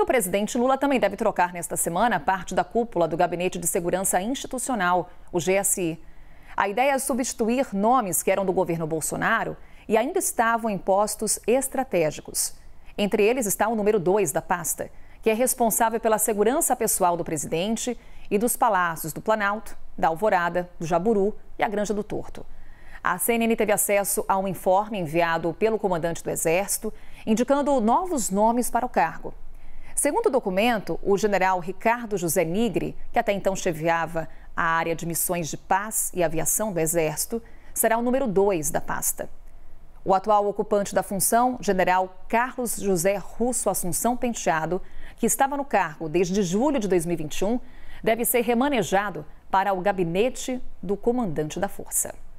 E o presidente Lula também deve trocar nesta semana parte da cúpula do Gabinete de Segurança Institucional, o GSI. A ideia é substituir nomes que eram do governo Bolsonaro e ainda estavam em postos estratégicos. Entre eles está o número 2 da pasta, que é responsável pela segurança pessoal do presidente e dos palácios do Planalto, da Alvorada, do Jaburu e a Granja do Torto. A CNN teve acesso a um informe enviado pelo comandante do Exército, indicando novos nomes para o cargo. Segundo o documento, o general Ricardo José Nigre, que até então chefiava a área de missões de paz e aviação do Exército, será o número 2 da pasta. O atual ocupante da função, general Carlos José Russo Assunção Penteado, que estava no cargo desde julho de 2021, deve ser remanejado para o gabinete do comandante da Força.